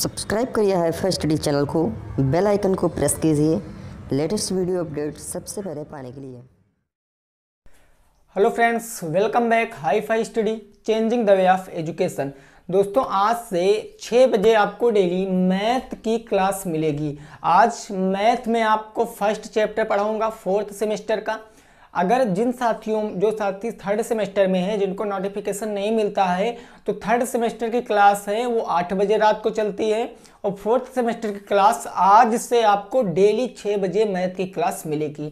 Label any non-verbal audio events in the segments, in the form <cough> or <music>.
subscribe करिए है first study channel को बेल आइकन को प्रेस कीजिए लेटेस्ट वीडियो अपडेट सबसे पहले पाने के लिए hello friends welcome back hi fi study changing the way of education दोस्तों आज से 6 बजे आपको डेली मैथ की क्लास मिलेगी आज मैथ में आपको फर्स्ट चैप्टर पढ़ाऊंगा फोर्थ सेमेस्टर का अगर जिन साथियों जो साथी थर्ड सेमेस्टर में हैं जिनको नोटिफिकेशन नहीं मिलता है तो थर्ड सेमेस्टर की क्लास है वो आठ बजे रात को चलती है और फोर्थ सेमेस्टर की क्लास आज से आपको डेली छः बजे मैथ की क्लास मिलेगी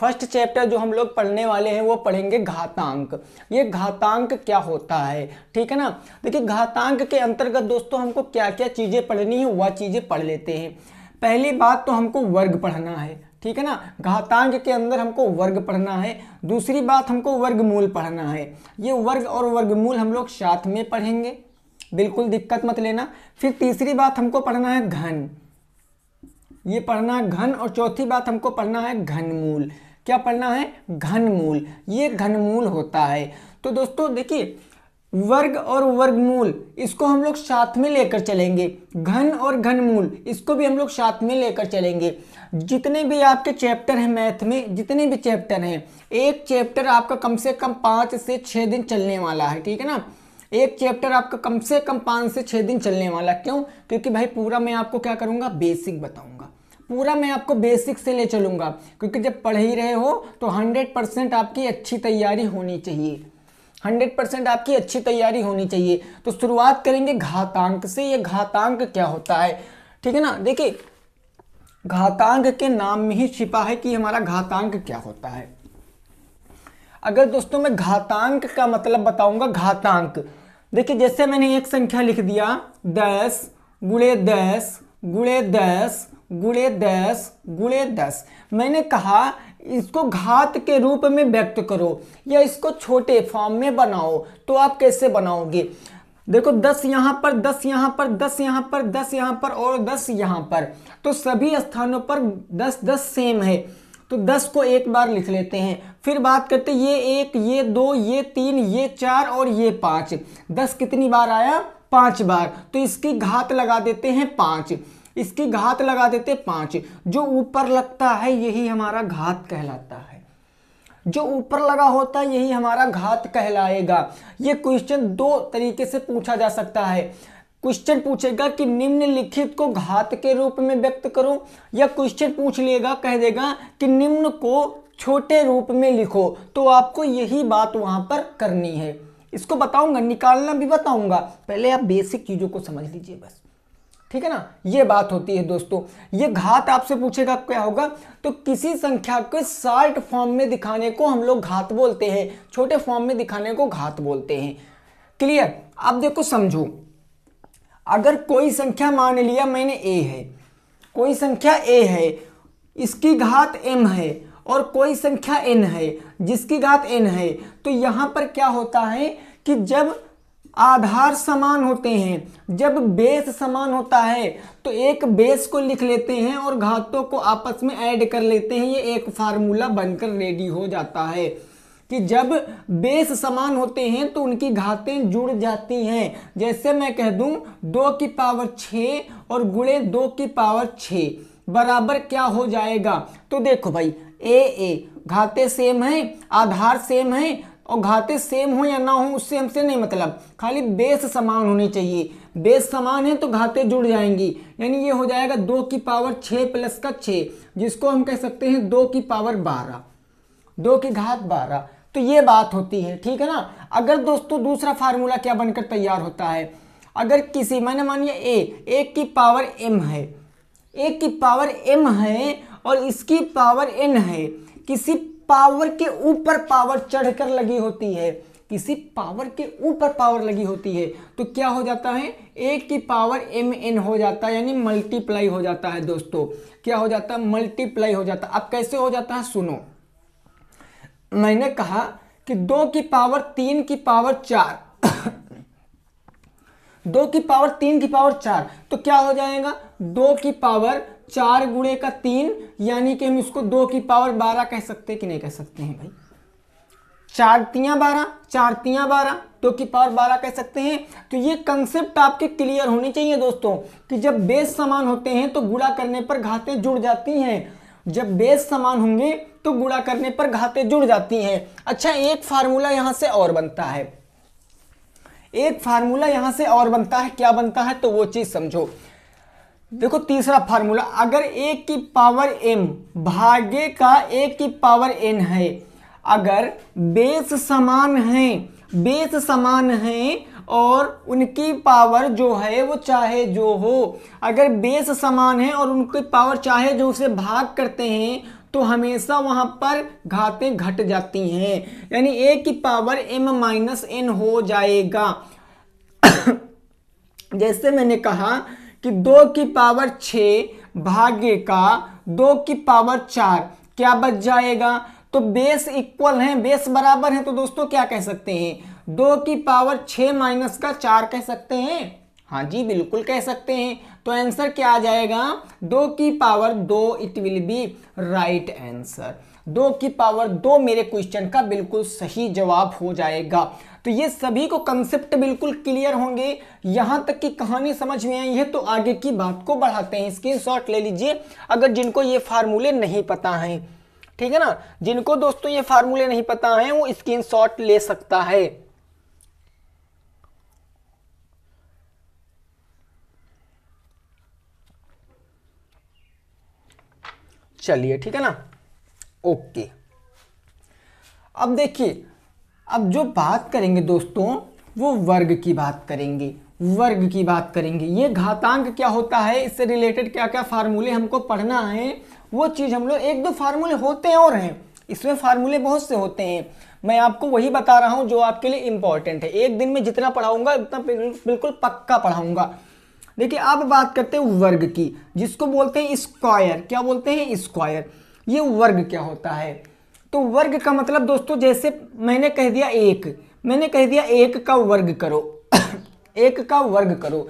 फर्स्ट चैप्टर जो हम लोग पढ़ने वाले हैं वो पढ़ेंगे घातांक ये घातांक क्या होता है ठीक है ना देखिए घातांक के अंतर्गत दोस्तों हमको क्या क्या चीज़ें पढ़नी है वह चीज़ें पढ़ लेते हैं पहली बात तो हमको वर्ग पढ़ना है ठीक है ना घातांक के अंदर हमको वर्ग पढ़ना है दूसरी बात हमको वर्गमूल पढ़ना है ये वर्ग और वर्गमूल हम लोग साथ में पढ़ेंगे बिल्कुल दिक्कत मत लेना फिर तीसरी बात हमको पढ़ना है घन ये पढ़ना है घन और चौथी बात हमको पढ़ना है घनमूल क्या पढ़ना है घनमूल ये घनमूल होता है तो दोस्तों देखिए वर्ग और वर्गमूल इसको हम लोग साथ में लेकर चलेंगे घन और घनमूल इसको भी हम लोग साथ में लेकर चलेंगे जितने भी आपके चैप्टर हैं मैथ में जितने भी चैप्टर हैं एक चैप्टर आपका कम से कम पाँच से छः दिन चलने वाला है ठीक है ना एक चैप्टर आपका कम से कम पाँच से छः दिन चलने वाला क्यों क्योंकि भाई पूरा मैं आपको क्या करूँगा बेसिक बताऊँगा पूरा मैं आपको बेसिक से ले चलूँगा क्योंकि जब पढ़ ही रहे हो तो हंड्रेड परसेंट आपकी अच्छी तैयारी होनी चाहिए हंड्रेड परसेंट आपकी अच्छी तैयारी होनी चाहिए तो शुरुआत करेंगे घातांक से ये घातांक क्या होता है ठीक है ना देखिए घातांक के नाम में ही छिपा है कि हमारा घातांक क्या होता है अगर दोस्तों मैं घातांक का मतलब बताऊंगा घातांक देखिए जैसे मैंने एक संख्या लिख दिया दस गुड़े दस गुड़े दस गुड़े दस गुड़े दस मैंने कहा इसको घात के रूप में व्यक्त करो या इसको छोटे फॉर्म में बनाओ तो आप कैसे बनाओगे देखो दस यहाँ पर दस यहाँ पर दस यहाँ पर दस यहाँ पर और दस यहाँ पर तो सभी स्थानों पर दस दस सेम है तो दस को एक बार लिख लेते हैं फिर बात करते ये एक ये दो ये तीन ये चार और ये पाँच दस कितनी बार आया पाँच बार तो इसकी घात लगा देते हैं पाँच इसकी घात लगा देते पांच जो ऊपर लगता है यही हमारा घात कहलाता है जो ऊपर लगा होता है यही हमारा घात कहलाएगा ये क्वेश्चन दो तरीके से पूछा जा सकता है क्वेश्चन पूछेगा कि निम्नलिखित को घात के रूप में व्यक्त करो या क्वेश्चन पूछ लेगा कह देगा कि निम्न को छोटे रूप में लिखो तो आपको यही बात वहां पर करनी है इसको बताऊंगा निकालना भी बताऊंगा पहले आप बेसिक चीज़ों को समझ लीजिए बस ठीक है ना ये बात होती है दोस्तों ये घात आपसे पूछेगा क्या होगा तो किसी संख्या को शार्ट फॉर्म में दिखाने को हम लोग घात बोलते हैं छोटे फॉर्म में दिखाने को घात बोलते हैं क्लियर अब देखो समझो अगर कोई संख्या मान लिया मैंने ए है कोई संख्या ए है इसकी घात एम है और कोई संख्या एन है जिसकी घात एन है तो यहां पर क्या होता है कि जब आधार समान होते हैं जब बेस समान होता है तो एक बेस को लिख लेते हैं और घातों को आपस में ऐड कर लेते हैं ये एक फार्मूला बनकर रेडी हो जाता है कि जब बेस समान होते हैं तो उनकी घातें जुड़ जाती हैं जैसे मैं कह दूं दो की पावर छः और गुणे दो की पावर छः बराबर क्या हो जाएगा तो देखो भाई ए ए घाते सेम हैं आधार सेम हैं और घाते सेम हो या ना हो उससे हमसे नहीं मतलब खाली बेस समान होनी चाहिए बेस समान है तो घाते जुड़ जाएंगी यानी ये हो जाएगा दो की पावर छः प्लस का छः जिसको हम कह सकते हैं दो की पावर बारह दो की घात बारह तो ये बात होती है ठीक है ना अगर दोस्तों दूसरा फार्मूला क्या बनकर तैयार होता है अगर किसी मैंने मानिए ए एक की पावर एम है एक की पावर एम है और इसकी पावर एन है किसी पावर के ऊपर पावर चढ़कर लगी होती है किसी पावर के ऊपर पावर लगी होती है तो क्या हो जाता है ए की पावर एम एन हो जाता है यानी मल्टीप्लाई हो जाता है दोस्तों क्या हो जाता है मल्टीप्लाई हो जाता है अब कैसे हो जाता है सुनो मैंने कहा कि दो की पावर तीन की पावर चार <coughs> दो की पावर तीन की पावर चार तो क्या हो जाएगा दो की पावर चार गुड़े का तीन यानी कि हम इसको दो की पावर बारह कह सकते कि नहीं कह सकते हैं भाई चार बारह चार बारह दो की पावर बारह कह सकते हैं तो ये कंसेप्ट आपके क्लियर होने चाहिए दोस्तों कि जब बेस समान होते हैं तो गुड़ा करने पर घातें जुड़ जाती हैं जब बेस समान होंगे तो गुड़ा करने पर घातें जुड़ जाती हैं अच्छा एक फार्मूला यहां से और बनता है एक फार्मूला यहां से और बनता है क्या बनता है तो वो चीज़ समझो देखो तीसरा फार्मूला अगर ए की पावर एम भागे का ए की पावर एन है अगर बेस समान है बेस समान है और उनकी पावर जो है वो चाहे जो हो अगर बेस समान है और उनकी पावर चाहे जो उसे भाग करते हैं तो हमेशा वहाँ पर घातें घट जाती हैं यानी ए की पावर एम माइनस एन हो जाएगा <coughs> जैसे मैंने कहा कि दो की पावर छ भागे का दो की पावर चार क्या बच जाएगा तो बेस इक्वल है बेस बराबर है तो दोस्तों क्या कह सकते हैं दो की पावर छ माइनस का चार कह सकते हैं हाँ जी बिल्कुल कह सकते हैं तो आंसर क्या आ जाएगा दो की पावर दो it will be right answer दो की पावर दो मेरे क्वेश्चन का बिल्कुल सही जवाब हो जाएगा तो ये सभी को कंसेप्ट बिल्कुल क्लियर होंगे यहां तक की कहानी समझ में आई है तो आगे की बात को बढ़ाते हैं स्क्रीन ले लीजिए अगर जिनको ये फार्मूले नहीं पता है ठीक है ना जिनको दोस्तों ये फार्मूले नहीं पता है वो स्क्रीन ले सकता है चलिए ठीक है ना ओके अब देखिए अब जो बात करेंगे दोस्तों वो वर्ग की बात करेंगे वर्ग की बात करेंगे ये घातांक क्या होता है इससे रिलेटेड क्या क्या फार्मूले हमको पढ़ना है वो चीज़ हम लोग एक दो फार्मूले होते हैं और हैं इसमें फार्मूले बहुत से होते हैं मैं आपको वही बता रहा हूँ जो आपके लिए इम्पॉर्टेंट है एक दिन में जितना पढ़ाऊँगा उतना बिल्कुल पक्का पढ़ाऊँगा देखिए अब बात करते हैं वर्ग की जिसको बोलते हैं स्क्वायर क्या बोलते हैं स्क्वायर ये वर्ग क्या होता है तो वर्ग का मतलब दोस्तों जैसे मैंने कह दिया एक मैंने कह दिया एक का वर्ग करो <coughs> एक का वर्ग करो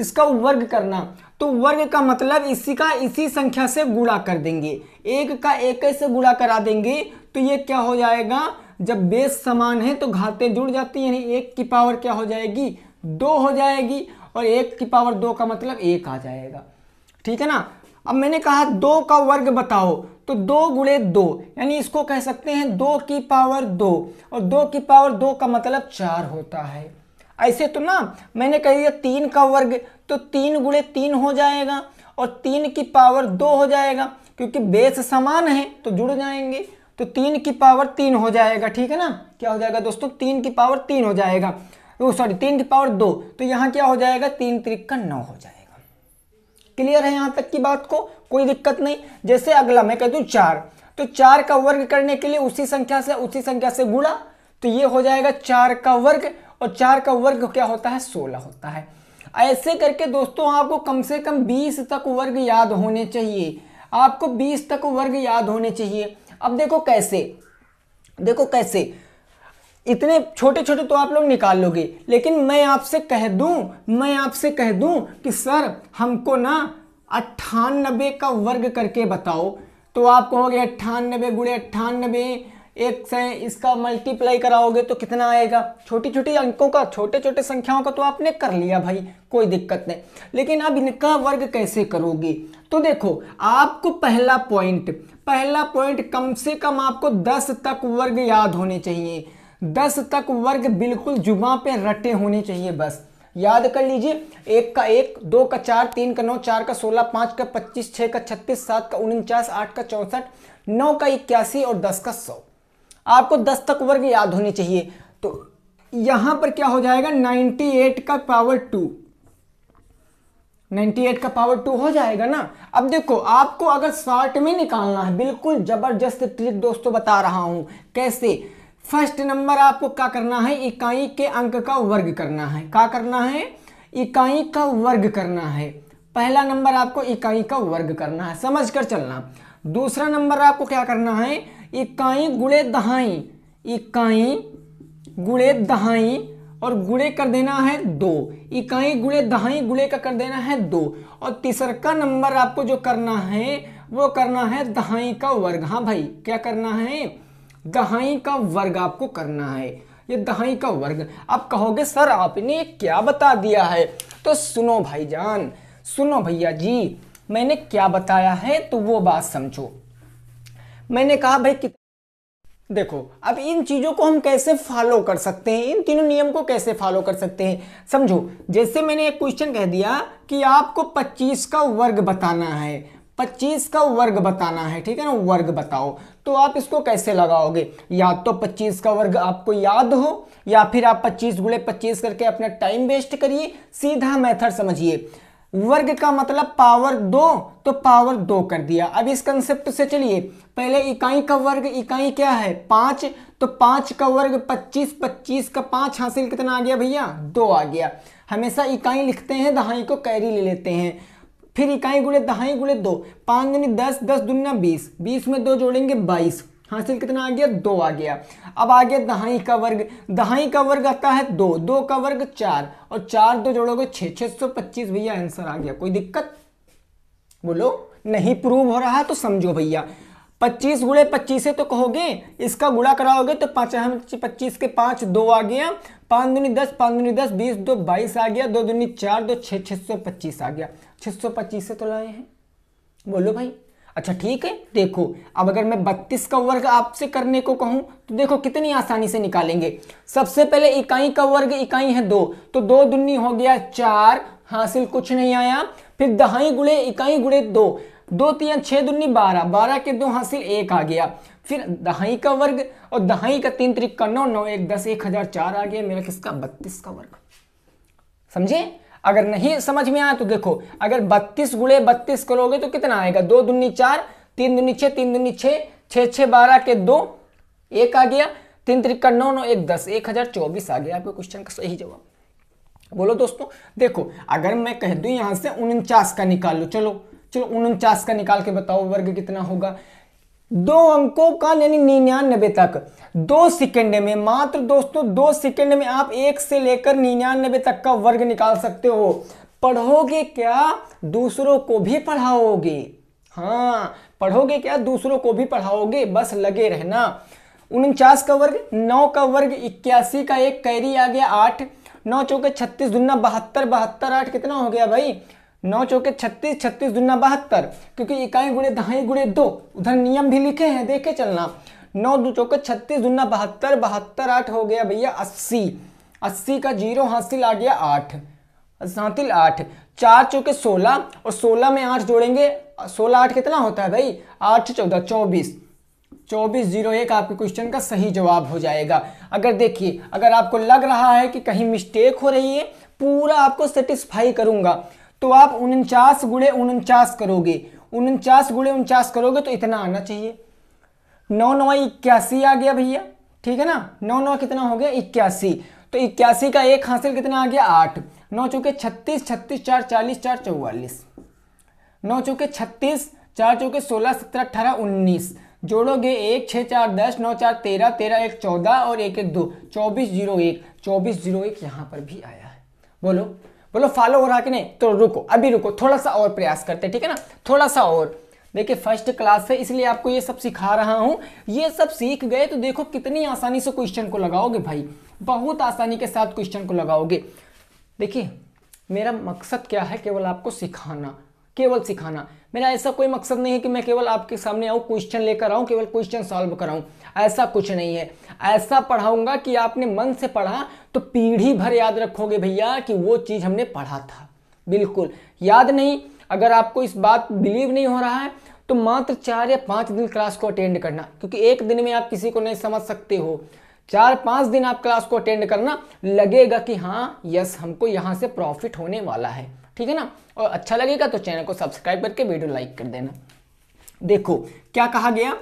इसका वर्ग करना तो वर्ग का मतलब इसी का इसी संख्या से गुणा कर देंगे एक का एक से गुणा करा देंगे तो ये क्या हो जाएगा जब बेस समान है तो घातें जुड़ जाती हैं यानी एक की पावर क्या हो जाएगी दो हो जाएगी और एक की पावर दो का मतलब एक आ जाएगा ठीक है ना अब मैंने कहा दो का वर्ग बताओ तो दो गुड़े दो यानी इसको कह सकते हैं दो की पावर दो और दो की पावर दो का मतलब चार होता है ऐसे तो ना मैंने कह दिया तीन का वर्ग तो तीन गुड़े तीन हो जाएगा और तीन की पावर दो हो जाएगा क्योंकि बेस समान है तो जुड़ जाएंगे तो तीन की पावर तीन हो जाएगा ठीक है ना क्या हो जाएगा दोस्तों तीन की पावर तीन हो जाएगा सॉरी तीन की पावर दो तो यहाँ क्या हो जाएगा तीन त्रिक का नौ हो जाएगा क्लियर है यहां तक की बात को कोई दिक्कत नहीं जैसे अगला मैं कहती हूँ चार तो चार का वर्ग करने के लिए उसी संख्या से उसी संख्या से गुणा तो ये हो जाएगा चार का वर्ग और चार का वर्ग क्या होता है सोलह होता है ऐसे करके दोस्तों आपको कम से कम बीस तक वर्ग याद होने चाहिए आपको बीस तक वर्ग याद होने चाहिए अब देखो कैसे देखो कैसे इतने छोटे छोटे तो आप लोग निकाल लोगे लेकिन मैं आपसे कह दूं मैं आपसे कह दूं कि सर हमको ना अट्ठानबे का वर्ग करके बताओ तो आप कहोगे अट्ठानबे गुड़े अट्ठानबे एक से इसका मल्टीप्लाई कराओगे तो कितना आएगा छोटी छोटी अंकों का छोटे छोटे संख्याओं का तो आपने कर लिया भाई कोई दिक्कत नहीं लेकिन अब इनका वर्ग कैसे करोगे तो देखो आपको पहला पॉइंट पहला पॉइंट कम से कम आपको दस तक वर्ग याद होने चाहिए दस तक वर्ग बिल्कुल जुबा पे रटे होने चाहिए बस याद कर लीजिए एक का एक दो का चार तीन का नौ चार का सोलह पाँच का पच्चीस छः का छत्तीस सात का उनचास आठ का चौंसठ नौ का इक्यासी और दस का सौ आपको दस तक वर्ग याद होने चाहिए तो यहां पर क्या हो जाएगा नाइनटी एट का पावर टू 98 का पावर टू हो जाएगा ना अब देखो आपको अगर शॉर्ट में निकालना है बिल्कुल ज़बरदस्त ट्रिक दोस्तों बता रहा हूं कैसे फर्स्ट नंबर आपको क्या करना है इकाई के अंक का वर्ग करना है क्या करना है इकाई का वर्ग करना है पहला नंबर आपको इकाई का वर्ग करना है समझ कर चलना दूसरा नंबर आपको क्या करना है इकाई गुड़े दहाई इकाई गुड़े दहाई और गुड़े कर देना है दो इकाई गुड़े दहाई गुड़े का कर देना है दो और तीसरा का नंबर आपको जो करना है वो करना है दहाई का वर्ग हाँ भाई क्या करना है दहाई का वर्ग आपको करना है ये दहाई का वर्ग आप कहोगे सर आपने क्या बता दिया है तो सुनो भाईजान सुनो भैया जी मैंने क्या बताया है तो वो बात समझो मैंने कहा भाई कि देखो अब इन चीज़ों को हम कैसे फॉलो कर सकते हैं इन तीनों नियम को कैसे फॉलो कर सकते हैं समझो जैसे मैंने एक क्वेश्चन कह दिया कि आपको 25 का वर्ग बताना है 25 का वर्ग बताना है ठीक है ना वर्ग बताओ तो आप इसको कैसे लगाओगे या तो 25 का वर्ग आपको याद हो या फिर आप 25 गुड़े पच्चीस करके अपना टाइम वेस्ट करिए सीधा मेथड समझिए वर्ग का मतलब पावर दो तो पावर दो कर दिया अब इस कंसेप्ट से चलिए पहले इकाई का वर्ग इकाई क्या है पाँच तो पाँच का वर्ग पच्चीस पच्चीस का पांच हासिल कितना आ गया भैया दो आ गया हमेशा इकाई लिखते हैं दहाई को कैरी ले लेते हैं फिर इकाई गुड़े दहाई गुड़े दो पाँच दुनी दस दस दुनिया बीस बीस में दो जोड़ेंगे बाईस हासिल कितना आ गया दो आ गया अब आ गया दहाई का वर्ग दहाई का वर्ग आता है दो दो का वर्ग चार और चार दो जोड़ोगे छः छः सौ पच्चीस भैया आंसर आ गया कोई दिक्कत बोलो नहीं प्रूव हो रहा है तो समझो भैया पच्चीस गुड़े पच्चीस है तो कहोगे इसका गुड़ा कराओगे तो पाँच पच्चीस के पाँच दो आ गया पाँच दूनी दस पाँच दूनी दस बीस दो बाईस आ गया दो दूनी चार दो छः छः सौ पच्चीस आ गया छः सौ पच्चीस से तो लाए हैं बोलो भाई अच्छा ठीक है देखो अब अगर मैं बत्तीस का वर्ग आपसे करने को कहूँ तो देखो कितनी आसानी से निकालेंगे सबसे पहले इकाई का वर्ग इकाई है दो तो दो दूनी हो गया चार हासिल कुछ नहीं आया फिर दहाई गुड़े इकाई गुड़े दो दो तीन छः दूनी बारह बारह के दो हासिल एक आ गया फिर दहाई का वर्ग और दहाई का तीन त्रिक का नौ नौ एक दस एक हजार चार आ गया मेरा किसका बत्तीस का वर्ग समझे अगर नहीं समझ में आया तो देखो अगर बत्तीस गुड़े बत्तीस करोगे तो कितना आएगा दो दुनी चार तीन दुनी छह तीन दुनी छह छह छह बारह के दो एक आ गया तीन त्रिक का नौ नौ एक दस एक हजार चौबीस आ गया आपके क्वेश्चन का सही जवाब बोलो दोस्तों देखो अगर मैं कह दू यहां से उनचास का निकाल लो चलो चलो उनचास का निकाल के बताओ वर्ग कितना होगा दो अंकों का यानी निन्यानबे तक दो सेकंड में मात्र दोस्तों दो सेकंड में आप एक से लेकर निन्यानबे तक का वर्ग निकाल सकते हो पढ़ोगे क्या दूसरों को भी पढ़ाओगे हाँ पढ़ोगे क्या दूसरों को भी पढ़ाओगे बस लगे रहना उनचास का वर्ग नौ का वर्ग इक्यासी का एक कैरी आ गया आठ नौ चौके छत्तीस दुना बहत्तर बहत्तर आठ कितना हो गया भाई नौ चौके छत्तीस छत्तीस दुना बहत्तर क्योंकि इकाई गुड़े दहाई गुड़े दो उधर नियम भी लिखे हैं देखे चलना नौ दो चौके छत्तीस दुना बहत्तर बहत्तर आठ हो गया भैया अस्सी अस्सी का जीरो हासिल आ गया आठ हासिल आठ चार चौके सोलह और सोलह में आठ जोड़ेंगे सोलह आठ कितना होता है भाई आठ चौदह चौबीस चौबीस जीरो एक आपके क्वेश्चन का सही जवाब हो जाएगा अगर देखिए अगर आपको लग रहा है कि कहीं मिस्टेक हो रही है पूरा आपको सेटिस्फाई करूंगा तो आप उनचास गुड़े उनचास करोगे उनचास गुड़े उनचास करोगे तो इतना आना चाहिए नौ नौ इक्यासी आ गया भैया ठीक है ना नौ नौ कितना हो गया इक्यासी तो इक्यासी का एक हासिल कितना आ गया आठ नौ चौके छत्तीस छत्तीस चार चालीस चार चौवालीस नौ चौके छत्तीस चार चौके सोलह सत्रह अठारह उन्नीस जोड़ोगे एक छः चार दस नौ चार तेरह तेरह एक चौदह और एक एक दो चौबीस जीरो एक चौबीस जीरो एक यहाँ पर भी आया है बोलो बोलो फॉलो हो रहा कि नहीं तो रुको अभी रुको थोड़ा सा और प्रयास करते ठीक है ना थोड़ा सा और देखिए फर्स्ट क्लास है इसलिए आपको ये सब सिखा रहा हूँ ये सब सीख गए तो देखो कितनी आसानी से क्वेश्चन को लगाओगे भाई बहुत आसानी के साथ क्वेश्चन को लगाओगे देखिए मेरा मकसद क्या है केवल आपको सिखाना केवल सिखाना मेरा ऐसा कोई मकसद नहीं है कि मैं केवल आपके सामने आऊँ क्वेश्चन लेकर आऊँ केवल क्वेश्चन सॉल्व कराऊँ ऐसा कुछ नहीं है ऐसा पढ़ाऊंगा कि आपने मन से पढ़ा तो पीढ़ी भर याद रखोगे भैया कि वो चीज़ हमने पढ़ा था बिल्कुल याद नहीं अगर आपको इस बात बिलीव नहीं हो रहा है तो मात्र चार या पाँच दिन क्लास को अटेंड करना क्योंकि एक दिन में आप किसी को नहीं समझ सकते हो चार पाँच दिन आप क्लास को अटेंड करना लगेगा कि हाँ यस हमको यहाँ से प्रॉफिट होने वाला है ठीक है ना और अच्छा लगेगा तो चैनल को सब्सक्राइब करके वीडियो लाइक कर देना देखो क्या कहा गया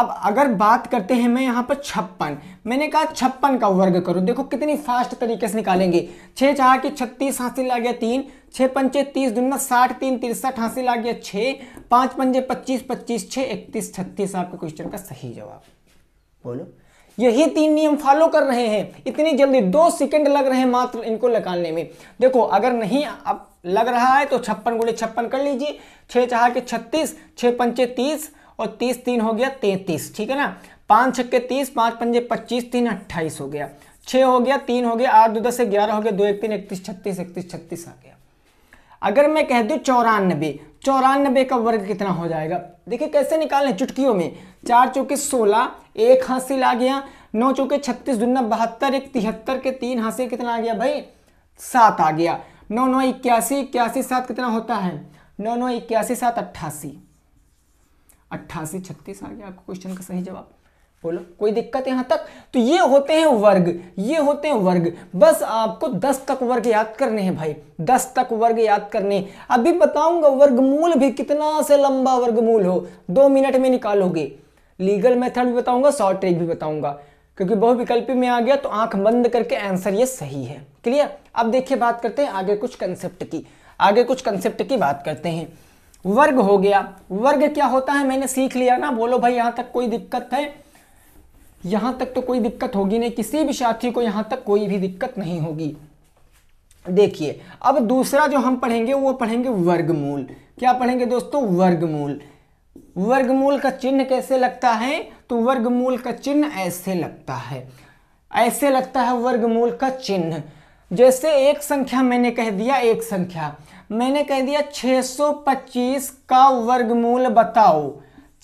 अब अगर बात करते हैं मैं यहाँ पर छप्पन मैंने कहा छप्पन का वर्ग करो देखो कितनी फास्ट तरीके से निकालेंगे छः चाह की छत्तीस हासिल आ गया तीन छः पंचे तीस दुनिया साठ तीन तिरसठ हासिल आ गया छः पाँच पंजे पच्चीस पच्चीस छः इकतीस छत्तीस आपके क्वेश्चन का सही जवाब बोलो यही तीन नियम फॉलो कर रहे हैं इतनी जल्दी दो सेकंड लग रहे हैं मात्र इनको लगाने में देखो अगर नहीं आप लग रहा है तो छप्पन गुड़े छप्पन कर लीजिए छः चाह के छत्तीस छः पंचे तीस और तीस तीन हो गया तैंतीस ठीक है ना पाँच छक्के तीस पाँच पंजे पच्चीस तीन अट्ठाईस हो गया छः हो गया तीन हो गया आठ दो दस ग्यारह हो गया दो एक तीन इकतीस छत्तीस इकतीस छत्तीस आ गया अगर मैं कह दूँ चौरानबे चौरानबे का वर्ग कितना हो जाएगा देखिए कैसे निकालें चुटकियों में चार चौके सोलह एक हासिल आ गया नौ चौके छत्तीस दुना बहत्तर एक तिहत्तर के तीन हासिल कितना आ गया भाई सात आ गया नौ नौ इक्यासी इक्यासी सात कितना होता है नौ नौ इक्यासी सात अट्ठासी अट्ठासी छत्तीस आ गया आपको क्वेश्चन का सही जवाब बोलो कोई दिक्कत यहां तक तो ये होते हैं वर्ग ये होते हैं वर्ग बस आपको दस तक वर्ग याद करने हैं भाई दस तक वर्ग याद करने अभी बताऊंगा वर्गमूल भी कितना से लंबा वर्गमूल हो दो मिनट में निकालोगे लीगल मेथड भी बताऊंगा शॉर्ट ट्रिक भी बताऊंगा क्योंकि बहुविकल्पी में आ गया तो आंख बंद करके आंसर ये सही है क्लियर अब देखिए बात करते हैं आगे कुछ कंसेप्ट की आगे कुछ कंसेप्ट की बात करते हैं वर्ग हो गया वर्ग क्या होता है मैंने सीख लिया ना बोलो भाई यहां तक कोई दिक्कत है यहां तक तो कोई दिक्कत होगी नहीं किसी भी साथी को यहां तक कोई भी दिक्कत नहीं होगी देखिए अब दूसरा जो हम पढ़ेंगे वो पढ़ेंगे वर्गमूल क्या पढ़ेंगे दोस्तों वर्गमूल वर्गमूल का चिन्ह कैसे लगता है तो वर्गमूल का चिन्ह ऐसे लगता है ऐसे लगता है वर्गमूल का चिन्ह जैसे एक संख्या मैंने कह दिया एक संख्या मैंने कह दिया 625 का वर्गमूल बताओ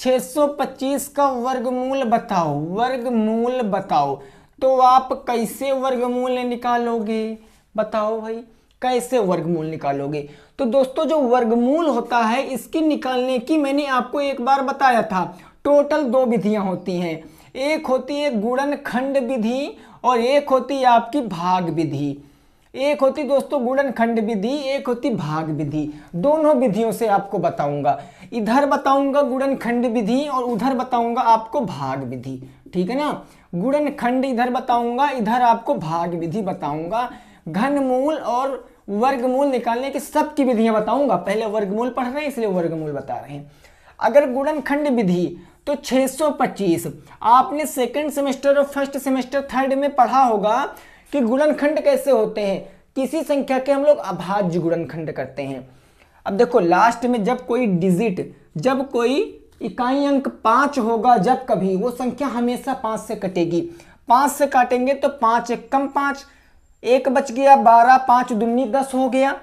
625 का वर्गमूल बताओ वर्गमूल बताओ तो आप कैसे वर्गमूल निकालोगे बताओ भाई कैसे वर्गमूल निकालोगे तो दोस्तों जो वर्गमूल होता है इसकी निकालने की मैंने आपको एक बार बताया था टोटल दो विधियां होती हैं एक होती है गुणन खंड विधि और एक होती है आपकी भाग विधि एक होती दोस्तों गुणन खंड विधि एक होती भाग विधि दोनों विधियों से आपको बताऊंगा इधर बताऊंगा गुणन खंड विधि और उधर बताऊंगा आपको भाग विधि ठीक है ना गुणन खंड इधर बताऊंगा इधर आपको भाग विधि बताऊंगा घनमूल और वर्गमूल निकालने की सबकी विधियां बताऊंगा पहले वर्गमूल पढ़ रहे हैं इसलिए वर्गमूल बता रहे हैं अगर खंड विधि तो 625 आपने सेकेंड सेमेस्टर और फर्स्ट सेमेस्टर थर्ड में पढ़ा होगा कि गुणनखंड कैसे होते हैं किसी संख्या के हम लोग अभाज्य गुणनखंड करते हैं अब देखो लास्ट में जब कोई डिजिट जब कोई इकाई अंक पाँच होगा जब कभी वो संख्या हमेशा पाँच से कटेगी पाँच से काटेंगे तो पाँच एक कम पाँच एक बच गया बारह पाँच दुन्नी दस हो गया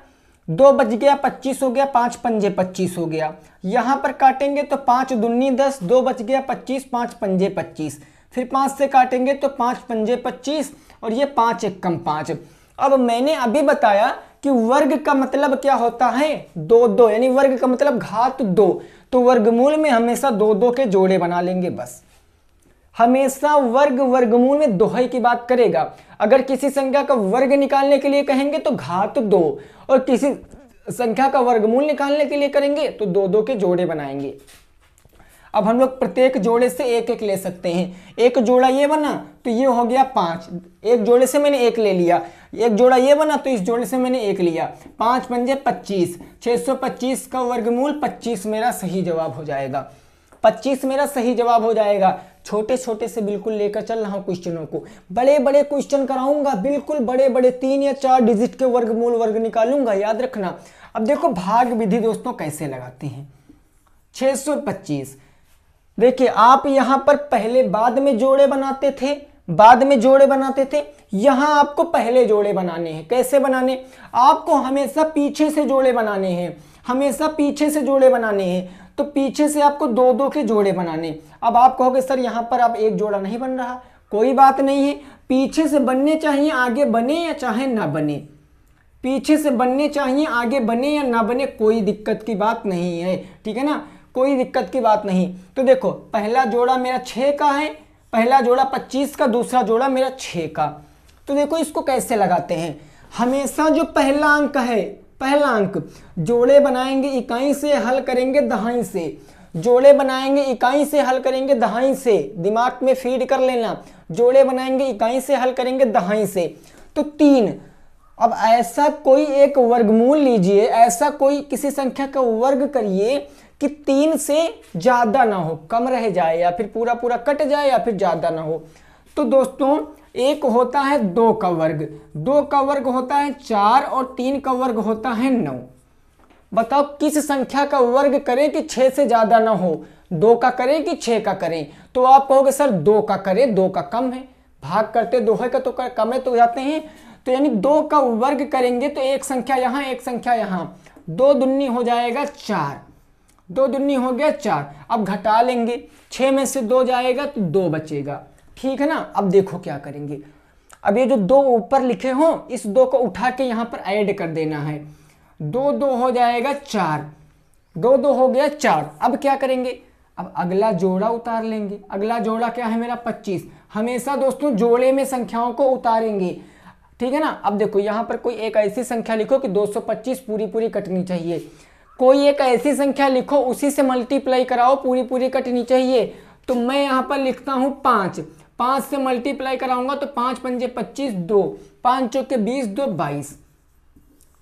दो बज गया पच्चीस हो गया पाँच पंजे पच्चीस हो गया यहाँ पर काटेंगे तो पाँच दुन्नी दस दो बज गया पच्चीस पाँच पंजे पच्चीस फिर पाँच से काटेंगे तो पाँच पंजे पच्चीस और ये पाँच एक कम पाँच अब मैंने अभी बताया कि वर्ग का मतलब क्या होता है दो दो यानी वर्ग का मतलब घात दो तो वर्गमूल में हमेशा दो दो के जोड़े बना लेंगे बस हमेशा वर्ग वर्गमूल में दोहे की बात करेगा अगर किसी संख्या का वर्ग निकालने के लिए कहेंगे तो घात दो और किसी संख्या का वर्गमूल निकालने के लिए करेंगे तो दो दो के जोड़े बनाएंगे अब हम लोग प्रत्येक जोड़े से एक एक ले सकते हैं एक जोड़ा ये बना तो ये हो गया पाँच एक जोड़े से मैंने एक ले लिया एक जोड़ा ये बना तो इस जोड़े से मैंने एक लिया पाँच पंजे पच्चीस छः सौ पच्चीस का वर्गमूल पच्चीस मेरा सही जवाब हो जाएगा पच्चीस मेरा सही जवाब हो जाएगा छोटे छोटे से बिल्कुल लेकर चल रहा हूँ क्वेश्चनों को बड़े बड़े क्वेश्चन कराऊंगा बिल्कुल बड़े बड़े तीन या चार डिजिट के वर्ग मूल वर्ग निकालूंगा याद रखना अब देखो भाग विधि दोस्तों कैसे लगाते हैं 625 देखिए आप यहाँ पर पहले बाद में जोड़े बनाते थे बाद में जोड़े बनाते थे यहां आपको पहले जोड़े बनाने हैं कैसे बनाने आपको हमेशा पीछे से जोड़े बनाने हैं हमेशा पीछे से जोड़े बनाने हैं तो पीछे से आपको दो दो के जोड़े बनाने अब आप कहोगे सर यहाँ पर आप एक जोड़ा नहीं बन रहा कोई बात नहीं है पीछे से बनने चाहिए आगे बने या चाहे ना बने पीछे से बनने चाहिए आगे बने या ना बने कोई दिक्कत की बात नहीं है ठीक है ना कोई दिक्कत की बात नहीं तो देखो पहला जोड़ा मेरा छः का है पहला जोड़ा पच्चीस का दूसरा जोड़ा मेरा छः का तो देखो इसको कैसे लगाते हैं हमेशा जो पहला अंक है पहला अंक जोड़े बनाएंगे इकाई से हल करेंगे दहाई से जोड़े बनाएंगे इकाई से हल करेंगे दहाई से दिमाग में फीड कर लेना जोड़े बनाएंगे इकाई से हल करेंगे दहाई से तो तीन अब ऐसा कोई एक वर्गमूल लीजिए ऐसा कोई किसी संख्या का वर्ग करिए कि तीन से ज़्यादा ना हो कम रह जाए या फिर पूरा पूरा कट जाए या फिर ज़्यादा ना हो तो दोस्तों एक होता है दो का वर्ग दो का वर्ग होता है चार और तीन का वर्ग होता है नौ बताओ किस संख्या का वर्ग करें कि छः से ज़्यादा ना हो दो का करें कि छः का करें तो आप कहोगे सर दो का करें दो का कम है भाग करते दो है का तो कर, कम है तो जाते हैं तो यानी दो का वर्ग करेंगे तो एक संख्या यहाँ एक संख्या यहाँ दो दुन्नी हो जाएगा चार दो दुन्नी हो गया चार अब घटा लेंगे छः में से दो जाएगा तो दो बचेगा ठीक है ना अब देखो क्या करेंगे अब ये जो दो ऊपर लिखे हों इस दो को उठा के यहाँ पर ऐड कर देना है दो दो हो जाएगा चार दो दो हो गया चार अब क्या करेंगे अब अगला जोड़ा उतार लेंगे अगला जोड़ा क्या है मेरा पच्चीस हमेशा दोस्तों जोड़े में संख्याओं को उतारेंगे ठीक है ना अब देखो यहाँ पर कोई एक ऐसी संख्या लिखो कि पच्चीस पूरी पूरी कटनी चाहिए कोई एक ऐसी संख्या लिखो उसी से मल्टीप्लाई कराओ पूरी पूरी कटनी चाहिए तो मैं यहाँ पर लिखता हूँ पाँच पांच से मल्टीप्लाई कराऊंगा तो पांच पंजे पच्चीस दो पांच चौके बीस दो बाईस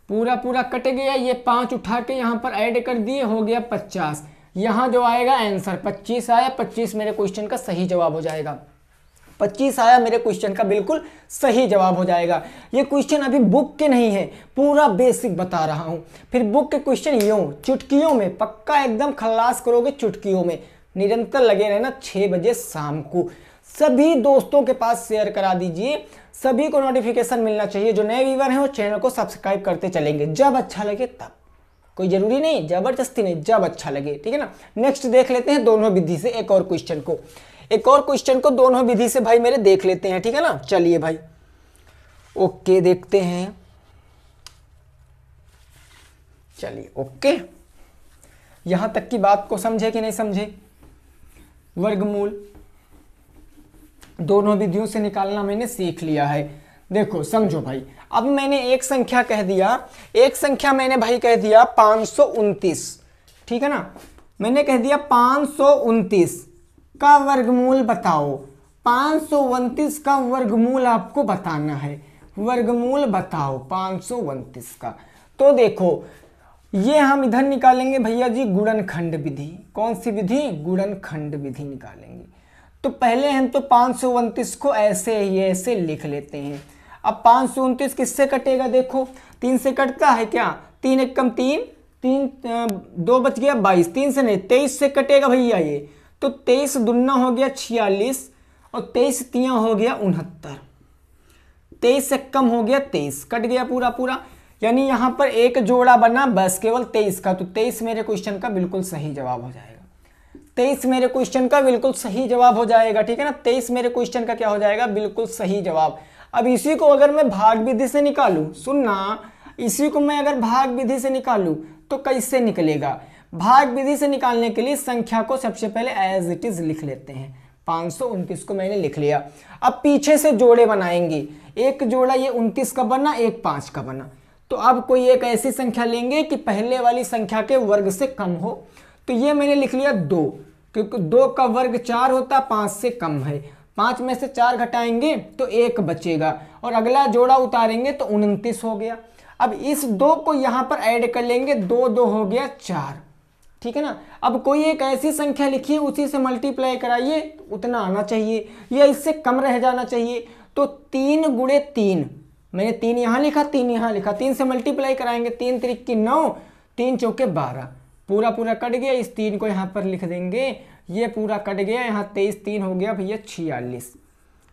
पूरा पूरा कट गया ये पांच उठा के यहां पर ऐड कर दिए हो गया पचास यहां जो आएगा आंसर पच्चीस आया पच्चीस मेरे क्वेश्चन का सही जवाब हो जाएगा पच्चीस आया मेरे क्वेश्चन का बिल्कुल सही जवाब हो जाएगा ये क्वेश्चन अभी बुक के नहीं है पूरा बेसिक बता रहा हूं फिर बुक के क्वेश्चन यू चुटकियों में पक्का एकदम खल्लास करोगे चुटकियों में निरंतर लगे रहना छह बजे शाम को सभी दोस्तों के पास शेयर करा दीजिए सभी को नोटिफिकेशन मिलना चाहिए जो नए व्यूवर हैं वो चैनल को सब्सक्राइब करते चलेंगे जब अच्छा लगे तब कोई जरूरी नहीं जबरदस्ती नहीं जब अच्छा लगे ठीक है ना नेक्स्ट देख लेते हैं दोनों विधि से एक और क्वेश्चन को एक और क्वेश्चन को दोनों विधि से भाई मेरे देख लेते हैं ठीक है ना चलिए भाई ओके देखते हैं चलिए ओके यहां तक की बात को समझे कि नहीं समझे वर्गमूल दोनों विधियों से निकालना मैंने सीख लिया है देखो समझो भाई अब मैंने एक संख्या कह दिया एक संख्या मैंने भाई कह दिया पाँच ठीक है ना मैंने कह दिया पाँच का वर्गमूल बताओ पाँच का वर्गमूल आपको बताना है वर्गमूल बताओ पाँच का तो देखो ये हम इधर निकालेंगे भैया जी गुणनखंड विधि कौन सी विधि गुणनखंड विधि निकालेंगे तो पहले हम तो पाँच को ऐसे ही ऐसे लिख लेते हैं अब पाँच सौ उनतीस किससे कटेगा देखो तीन से कटता है क्या तीन एक कम तीन तीन दो बच गया बाईस तीन से नहीं तेईस से कटेगा भैया ये तो तेईस दुन्ना हो गया छियालीस और तेईस तिया हो गया उनहत्तर तेईस से कम हो गया तेईस कट गया पूरा पूरा यानी यहाँ पर एक जोड़ा बना बस केवल तेईस का तो तेईस मेरे क्वेश्चन का बिल्कुल सही जवाब हो जाएगा तेईस मेरे क्वेश्चन का बिल्कुल सही जवाब हो जाएगा ठीक है ना तेईस मेरे क्वेश्चन का क्या हो जाएगा बिल्कुल सही जवाब अब इसी को अगर मैं भाग विधि से निकालू सुनना इसी को मैं अगर भाग विधि से निकालू तो कैसे निकलेगा भाग विधि से निकालने के लिए संख्या को सबसे पहले एज इट इज लिख लेते हैं पांच सौ उनतीस को मैंने लिख लिया अब पीछे से जोड़े बनाएंगे एक जोड़ा ये उनतीस का बना एक पांच का बना तो अब कोई एक ऐसी संख्या लेंगे कि पहले वाली संख्या के वर्ग से कम हो तो ये मैंने लिख लिया दो क्योंकि दो का वर्ग चार होता पाँच से कम है पाँच में से चार घटाएंगे तो एक बचेगा और अगला जोड़ा उतारेंगे तो उनतीस हो गया अब इस दो को यहाँ पर ऐड कर लेंगे दो दो हो गया चार ठीक है ना अब कोई एक ऐसी संख्या लिखिए उसी से मल्टीप्लाई कराइए उतना आना चाहिए या इससे कम रह जाना चाहिए तो तीन गुड़े तीन मैंने तीन यहाँ लिखा तीन यहाँ लिखा तीन से मल्टीप्लाई कराएंगे तीन तरीक की नौ तीन चौके बारह पूरा पूरा कट गया इस तीन को यहाँ पर लिख देंगे ये पूरा कट गया यहाँ तेईस तीन हो गया भैया छियालीस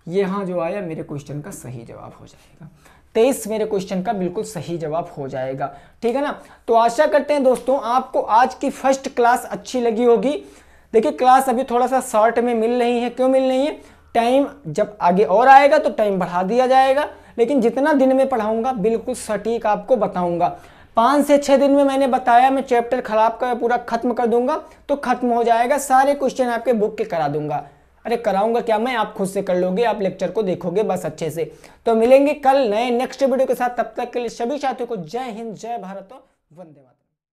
ये यहाँ जो आया मेरे क्वेश्चन का सही जवाब हो जाएगा तेईस मेरे क्वेश्चन का बिल्कुल सही जवाब हो जाएगा ठीक है ना तो आशा करते हैं दोस्तों आपको आज की फर्स्ट क्लास अच्छी लगी होगी देखिए क्लास अभी थोड़ा सा शॉर्ट में मिल रही है क्यों मिल रही है टाइम जब आगे और आएगा तो टाइम बढ़ा दिया जाएगा लेकिन जितना दिन में पढ़ाऊंगा बिल्कुल सटीक आपको बताऊंगा पाँच से छः दिन में मैंने बताया मैं चैप्टर ख़राब कर पूरा ख़त्म कर दूंगा तो ख़त्म हो जाएगा सारे क्वेश्चन आपके बुक के करा दूंगा अरे कराऊंगा क्या मैं आप खुद से कर लोगे आप लेक्चर को देखोगे बस अच्छे से तो मिलेंगे कल नए नेक्स्ट वीडियो के साथ तब तक के लिए सभी साथियों को जय हिंद जय भारत वंदे मातरम